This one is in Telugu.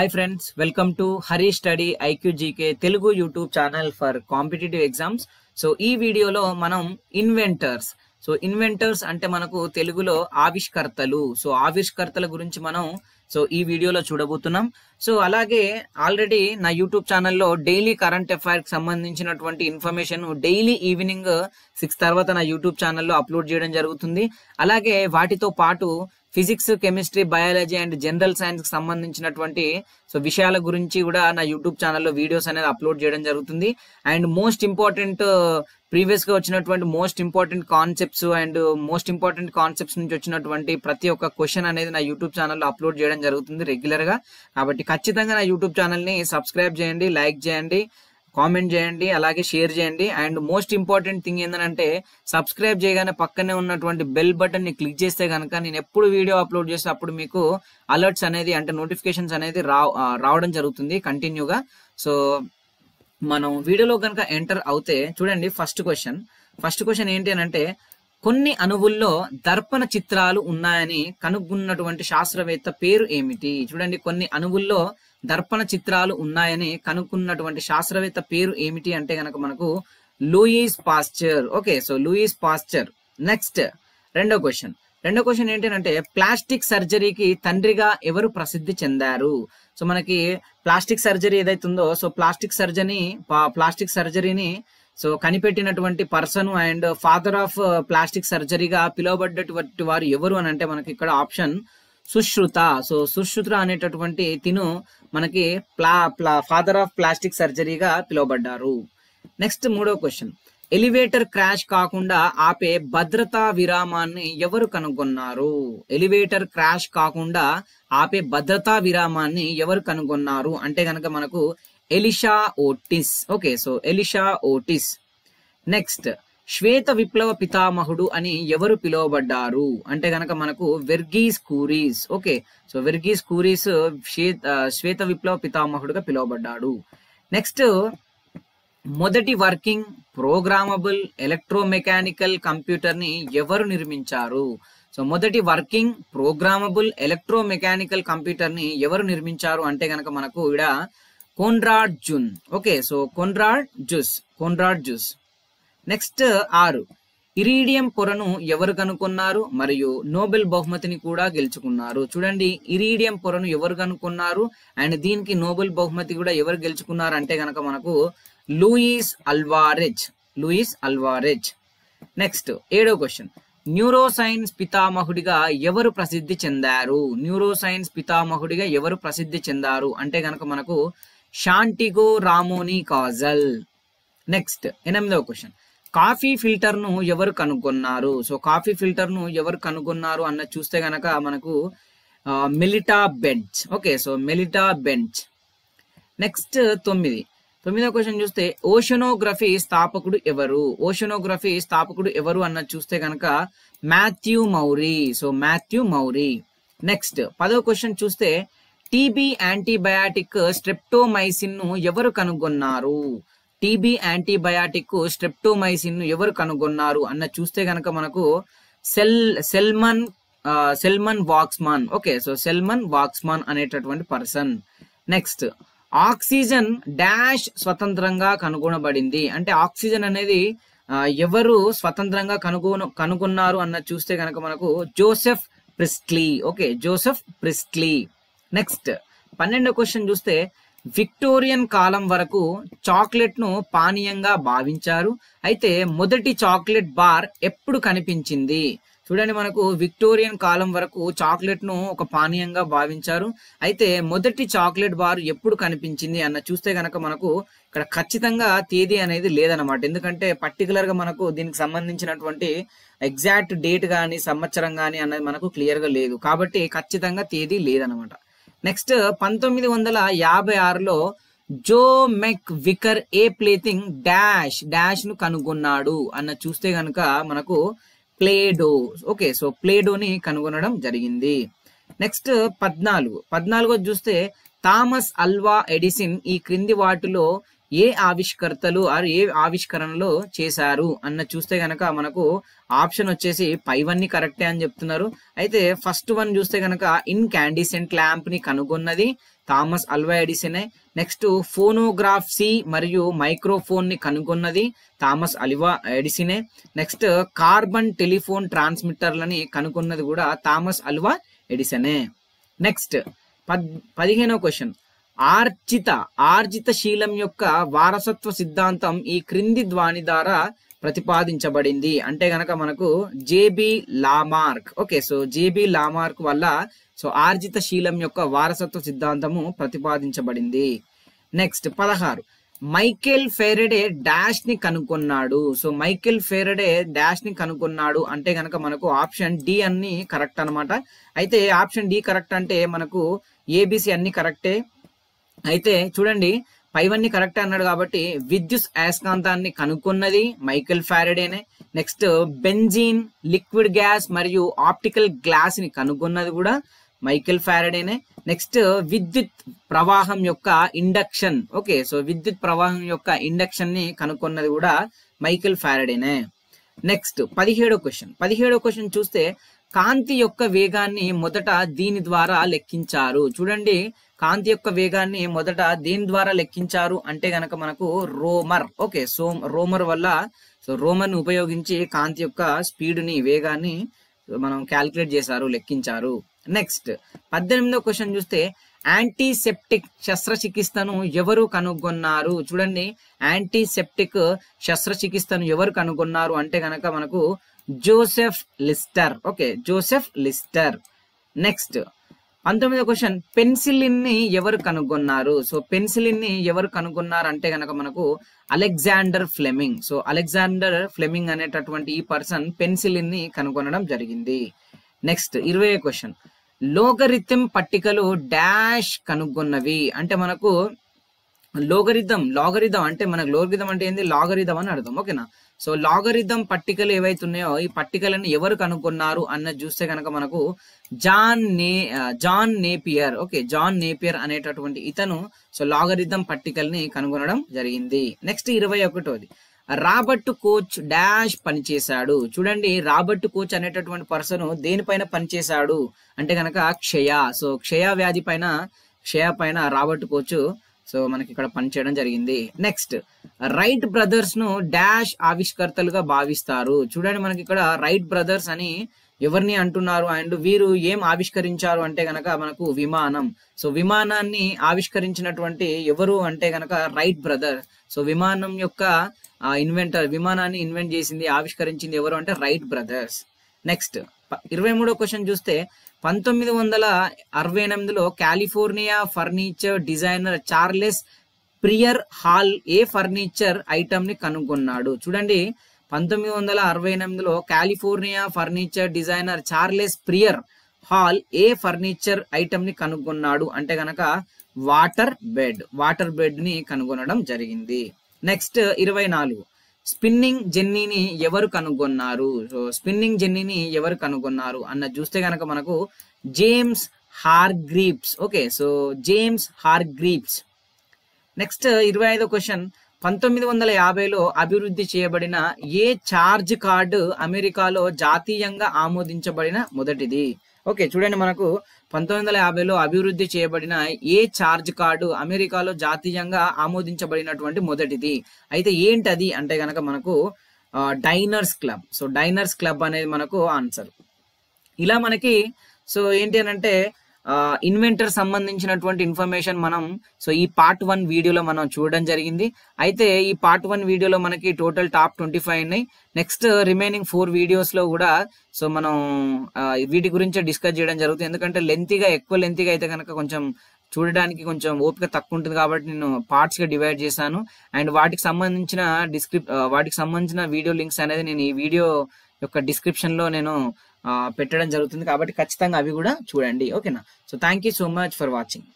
hi friends welcome to Hari study IQ GK Telugu YouTube channel for competitive exams so ఈ వీడియోలో మనం ఇన్వెంటర్స్ సో ఇన్వెంటర్స్ అంటే మనకు తెలుగులో ఆవిష్కర్తలు సో ఆవిష్కర్తల గురించి మనం సో ఈ వీడియోలో చూడబోతున్నాం సో అలాగే ఆల్రెడీ నా యూట్యూబ్ ఛానల్లో డైలీ కరెంట్ అఫైర్కి సంబంధించినటువంటి ఇన్ఫర్మేషన్ డైలీ ఈవినింగ్ సిక్స్ తర్వాత నా యూట్యూబ్ ఛానల్లో అప్లోడ్ చేయడం జరుగుతుంది అలాగే వాటితో పాటు physics chemistry biology and general science కి సంబంధించినటువంటి సో విషయాల గురించి కూడా నా యూట్యూబ్ ఛానల్లో వీడియోస్ అనేది అప్లోడ్ చేయడం జరుగుతుంది అండ్ మోస్ట్ ఇంపార్టెంట్ ప్రీవియస్ గా వచ్చినటువంటి most important concepts and most important concepts నుంచి వచ్చినటువంటి ప్రతి ఒక్క క్వశ్చన్ అనేది నా యూట్యూబ్ ఛానల్లో అప్లోడ్ చేయడం జరుగుతుంది రెగ్యులర్ గా కాబట్టి ఖచ్చితంగా నా యూట్యూబ్ ఛానల్ ని సబ్స్క్రైబ్ చేయండి లైక్ చేయండి కామెంట్ చేయండి అలాగే షేర్ చేయండి అండ్ మోస్ట్ ఇంపార్టెంట్ థింగ్ ఏంటంటే సబ్స్క్రైబ్ చేయగానే పక్కనే ఉన్నటువంటి బెల్ బటన్ని క్లిక్ చేస్తే కనుక నేను ఎప్పుడు వీడియో అప్లోడ్ చేస్తే అప్పుడు మీకు అలర్ట్స్ అనేది అంటే నోటిఫికేషన్స్ అనేది రావడం జరుగుతుంది కంటిన్యూగా సో మనం వీడియోలో కనుక ఎంటర్ అవుతే చూడండి ఫస్ట్ క్వశ్చన్ ఫస్ట్ క్వశ్చన్ ఏంటి అని అంటే కొన్ని అణువుల్లో దర్పణ చిత్రాలు ఉన్నాయని కనుగొన్నటువంటి శాస్త్రవేత్త పేరు ఏమిటి చూడండి కొన్ని అణువుల్లో దర్పణ చిత్రాలు ఉన్నాయని కనుక్కున్నటువంటి శాస్త్రవేత్త పేరు ఏమిటి అంటే గనక మనకు Louis Pasteur okay so Louis Pasteur next రెండో క్వశ్చన్ రెండో క్వశ్చన్ ఏంటంటే ప్లాస్టిక్ సర్జరీకి తండ్రిగా ఎవరు ప్రసిద్ధి చెందారు సో మనకి ప్లాస్టిక్ సర్జరీ ఏదైతుందో సో ప్లాస్టిక్ సర్జరీ ప్లాస్టిక్ సర్జరీని సో కనిపెట్టినటువంటి person and father of plastic సర్జరీగా పిలువబడ్డటువంటి వారు ఎవరు అని అంటే మనకి ఇక్కడ ఆప్షన్ సుశ్రుత సో సుశ్రుత అనేటటువంటి తిను మనకి ప్లా ప్లా ఫాదర్ ఆఫ్ ప్లాస్టిక్ సర్జరీగా పిలువబడ్డారు నెక్స్ట్ మూడో క్వశ్చన్ ఎలివేటర్ క్రాష్ కాకుండా ఆపే భద్రతా విరామాన్ని ఎవరు కనుగొన్నారు ఎలివేటర్ క్రాష్ కాకుండా ఆపే భద్రతా విరామాన్ని ఎవరు కనుగొన్నారు అంటే కనుక మనకు Elisha Otis okay so Elisha Otis next శ్వేత విప్లవ పితామహుడు అని ఎవరు పిలువబడ్డారు అంటే గనక మనకు వెర్గీస్ కూరీస్ ఓకే సో వెర్గీస్ కూరీస్ శ్వేత విప్లవ పితామహుడుగా పిలువబడ్డాడు నెక్స్ట్ మొదటి వర్కింగ్ ప్రోగ్రామబుల్ ఎలక్ట్రోమెకానికల్ కంప్యూటర్ ని ఎవరు నిర్మించారు సో మొదటి వర్కింగ్ ప్రోగ్రామబుల్ ఎలక్ట్రోమెకానికల్ కంప్యూటర్ ని ఎవరు నిర్మించారు అంటే గనక మనకు ఇక్కడ Konrad Zuse okay so Konrad Zuse Konrad Zuse next ఆరు ఇరీడియం పొరను ఎవరు కనుక్కున్నారు మరియు నోబెల్ బహుమతిని కూడా గెలుచుకున్నారు చూడండి ఇరీడియం పొరను ఎవరు కనుక్కున్నారు అండ్ దీనికి నోబెల్ బహుమతి కూడా ఎవరు గెలుచుకున్నారు అంటే గనక మనకు Luis Alvarez Luis Alvarez next ఏడో క్వశ్చన్ న్యూరో సైన్స్ పితామహుడిగా ఎవరు ప్రసిద్ధి చెందారు న్యూరో సైన్స్ పితామహుడిగా ఎవరు ప్రసిద్ధి చెందారు అంటే గనక మనకు షాంటిగో రామోని కాజల్ నెక్స్ట్ ఎనిమిదవ క్వశ్చన్ కాఫీ ఫిల్టర్ను ఎవరు కనుగొన్నారు సో కాఫీ ఫిల్టర్ను ఎవరు కనుగొన్నారు అన్న చూస్తే గనక మనకు Melitta Bentz okay so Melitta Bentz next తొమ్మిది తొమ్మిదో క్వశ్చన్ చూస్తే ఓషనోగ్రఫీ స్థాపకుడు ఎవరు ఓషనోగ్రఫీ స్థాపకుడు ఎవరు అన్న చూస్తే గనక Matthew Maury so Matthew Maury next పదో క్వశ్చన్ చూస్తే టీబీ యాంటీబయాటిక్ స్ట్రెప్టోమైసిన్ ను ఎవరు కనుగొన్నారు టీబీ యాంటీబయాటిక్ స్ట్రెప్టోమైసిన్ ను ఎవరు కనుగొన్నారు అన్న చూస్తే గనక మనకు సెల్ Selman Selman Waksman okay so Selman Waksman అనేటటువంటి పర్సన్ నెక్స్ట్ ఆక్సిజన్ డాష్ స్వతంత్రంగా కనుగొనబడింది అంటే ఆక్సిజన్ అనేది ఎవరు స్వతంత్రంగా కనుగొన కనుగొన్నారు అన్న చూస్తే గనక మనకు Joseph Priestley okay Joseph Priestley next పన్నెండో క్వశ్చన్ చూస్తే విక్టోరియన్ కాలం వరకు చాక్లెట్ ను పానీయంగా భావించారు అయితే మొదటి చాక్లెట్ బార్ ఎప్పుడు కనిపించింది చూడండి మనకు విక్టోరియన్ కాలం వరకు చాక్లెట్ ను ఒక పానీయంగా భావించారు అయితే మొదటి చాక్లెట్ బార్ ఎప్పుడు కనిపించింది అన్న చూస్తే గనక మనకు ఇక్కడ ఖచ్చితంగా తేదీ అనేది లేదనమాట ఎందుకంటే పర్టికులర్ గా మనకు దీనికి సంబంధించినటువంటి ఎగ్జాక్ట్ డేట్ కానీ సంవత్సరం కానీ అన్నది మనకు క్లియర్ గా లేదు కాబట్టి ఖచ్చితంగా తేదీ లేదనమాట నెక్స్ట్ పంతొమ్మిది వందల యాభై ఆరులో Joe McVicker a plaything dash dash ను కనుగొన్నాడు అన్న చూస్తే కనుక మనకు ప్లేడో ఓకే సో ప్లేడోని కనుగొనడం జరిగింది నెక్స్ట్ పద్నాలుగు పద్నాలుగో చూస్తే థామస్ అల్వా ఎడిసిన్ ఈ క్రింది వాటిలో ఏ ఆవిష్కర్తలు ఆరు ఏ ఆవిష్కరణలు చేశారు అన్న చూస్తే గనక మనకు ఆప్షన్ వచ్చేసి పైవన్నీ కరెక్టే అని చెప్తున్నారు అయితే ఫస్ట్ వన్ చూస్తే గనక ఇన్ క్యాండిసెంట్ ల్యాంప్ ని కనుగొన్నది థామస్ అల్వా ఎడిసనే నెక్స్ట్ ఫోనోగ్రాఫ్ సి మరియు మైక్రోఫోన్ ని కనుగొన్నది థామస్ అలివా ఎడిసినే నెక్స్ట్ కార్బన్ టెలిఫోన్ ట్రాన్స్మిటర్లని కనుగొన్నది కూడా థామస్ అల్వా ఎడిసనే నెక్స్ట్ పద్ పదిహేనో క్వశ్చన్ ఆర్జిత ఆర్జిత శీలం యొక్క వారసత్వ సిద్ధాంతం ఈ క్రింది ధ్వాని ద్వారా ప్రతిపాదించబడింది అంటే గనక మనకు J B Lamarck okay so J B Lamarck వల్ల సో ఆర్జిత శీలం యొక్క వారసత్వ సిద్ధాంతము ప్రతిపాదించబడింది నెక్స్ట్ పదహారు మైకేల్ ఫెరడే డాష్ ని కనుగొన్నాడు సో మైకేల్ ఫెరడే డాష్ ని కనుగొన్నాడు అంటే గనక మనకు ఆప్షన్ డి అన్ని కరెక్ట్ అనమాట అయితే ఆప్షన్ డి కరెక్ట్ అంటే మనకు ఏబిసి అన్ని కరెక్టే అయితే చూడండి పైవన్నీ కరెక్ట్ అన్నాడు కాబట్టి విద్యుత్ అయస్కాంతాన్ని కనుక్కున్నది మైకల్ ఫారెడేనే నెక్స్ట్ బెంజీన్ లిక్విడ్ గ్యాస్ మరియు ఆప్టికల్ గ్లాస్ ని కనుగొన్నది కూడా మైకెల్ ఫారెడేనే నెక్స్ట్ విద్యుత్ ప్రవాహం యొక్క ఇండక్షన్ ఓకే సో విద్యుత్ ప్రవాహం యొక్క ఇండక్షన్ ని కనుక్కున్నది కూడా మైకెల్ ఫారెడేనే నెక్స్ట్ పదిహేడో క్వశ్చన్ పదిహేడో క్వశ్చన్ చూస్తే కాంతి యొక్క వేగాన్ని మొదట దీని ద్వారా లెక్కించారు చూడండి కాంతి యొక్క వేగాన్ని మొదట దేని ద్వారా లెక్కించారు అంటే గనక మనకు రోమర్ ఓకే సో రోమర్ వల్ల సో ని ఉపయోగించి కాంతి యొక్క స్పీడ్ని వేగాన్ని మనం క్యాల్కులేట్ చేశారు లెక్కించారు నెక్స్ట్ పద్దెనిమిదో క్వశ్చన్ చూస్తే యాంటీసెప్టిక్ శస్త్రచికిత్సను ఎవరు కనుగొన్నారు చూడండి యాంటీసెప్టిక్ శస్త్రచికిత్సను ఎవరు కనుగొన్నారు అంటే గనక మనకు Joseph Lister okay Joseph Lister next పంతొమ్మిదో క్వశ్చన్ పెన్సిలిన్ ని ఎవరు కనుగొన్నారు సో పెన్సిలిన్ ని ఎవరు కనుగొన్నారు అంటే గనక మనకు Alexander Fleming so Alexander Fleming అనేటటువంటి ఈ పర్సన్ పెన్సిలిన్ ని కనుగొనడం జరిగింది నెక్స్ట్ ఇరవై క్వశ్చన్ లోగరిథం పట్టికలు డాష్ కనుగొన్నవి అంటే మనకు లోగరిథం లాగరిథం అంటే మనకు లోగరిథం అంటే ఏంది లాగరిథం అని అర్థం ఓకేనా సో లాగరిథం పట్టికలు ఏవైతే ఉన్నాయో ఈ పట్టికలను ఎవరు కనుగొన్నారు అన్నది చూస్తే కనుక మనకు జాన్ నే John Napier okay John Napier అనేటటువంటి ఇతను సో లాగరిథం పట్టికల్ని కనుగొనడం జరిగింది నెక్స్ట్ ఇరవై ఒకటోది రాబర్ట్ కోచ్ డాష్ పనిచేశాడు చూడండి రాబర్ట్ కోచ్ అనేటటువంటి పర్సన్ దేనిపైన పనిచేశాడు అంటే కనుక క్షయ సో క్షయ వ్యాధి పైన క్షయ పైన రాబర్ట్ కోచ్ సో మనకి ఇక్కడ పనిచేయడం జరిగింది నెక్స్ట్ రైట్ బ్రదర్స్ ను డాష్ ఆవిష్కర్తలుగా భావిస్తారు చూడండి మనకి ఇక్కడ రైట్ బ్రదర్స్ అని ఎవరిని అంటున్నారు అండ్ వీరు ఏం ఆవిష్కరించారు అంటే గనక మనకు విమానం సో విమానాన్ని ఆవిష్కరించినటువంటి ఎవరు అంటే గనక రైట్ బ్రదర్ సో విమానం యొక్క ఇన్వెంటర్ విమానాన్ని ఇన్వెంట్ చేసింది ఆవిష్కరించింది ఎవరు అంటే రైట్ బ్రదర్స్ నెక్స్ట్ ఇరవై మూడో క్వశ్చన్ చూస్తే పంతొమ్మిది వందల అరవై ఎనిమిదిలో California furniture designer Charles Prior Hall a furniture item ని కనుగొన్నాడు చూడండి పంతొమ్మిది వందల అరవై ఎనిమిదిలో California furniture designer Charles Prior Hall a furniture item ని కనుగొన్నాడు అంటే గనక వాటర్ బెడ్ వాటర్ బెడ్ ని కనుగొనడం జరిగింది నెక్స్ట్ ఇరవై నాలుగు స్పిన్నింగ్ జెన్నీని ఎవరు కనుగొన్నారు సో స్పిన్నింగ్ జెన్నీని ఎవరు కనుగొన్నారు అన్న చూస్తే కనుక మనకు James Hargreaves okay so James Hargreaves next ఇరవై ఐదో క్వశ్చన్ పంతొమ్మిది వందల యాభైలో అభివృద్ధి చేయబడిన ఏ చార్జ్ కార్డు అమెరికాలో జాతీయంగా ఆమోదించబడిన మొదటిది ఓకే చూడండి మనకు పంతొమ్మిది వందల యాభైలో అభివృద్ధి చేయబడిన ఏ ఛార్జ్ కార్డు అమెరికాలో జాతీయంగా ఆమోదించబడినటువంటి మొదటిది అయితే ఏంటి అది అంటే గనక మనకు Diners Club so Diners Club అనేది మనకు ఆన్సర్ ఇలా మనకి సో ఏంటి అంటే ఇన్వెంటర్ సంబంధించినటువంటి ఇన్ఫర్మేషన్ మనం సో ఈ పార్ట్ వన్ వీడియోలో మనం చూడడం జరిగింది అయితే ఈ పార్ట్ వన్ వీడియోలో మనకి టోటల్ టాప్ ట్వంటీ ఫైవ్ ఉన్నాయి నెక్స్ట్ రిమైనింగ్ ఫోర్ వీడియోస్లో కూడా సో మనం వీటి గురించి డిస్కస్ చేయడం జరుగుతుంది ఎందుకంటే లెంతీగా ఎక్కువ లెంతీగా అయితే కనుక కొంచెం చూడడానికి కొంచెం ఓపిక తక్కువ ఉంటుంది కాబట్టి నేను పార్ట్స్ గా డివైడ్ చేశాను అండ్ వాటికి సంబంధించిన డిస్క్రిప్ వాటికి సంబంధించిన వీడియో లింక్స్ అనేది నేను ఈ వీడియో యొక్క డిస్క్రిప్షన్ లో నేను పెట్టడం జరుగుతుంది కాబట్టి ఖచ్చితంగా అవి కూడా చూడండి ఓకేనా so thank you so much for watching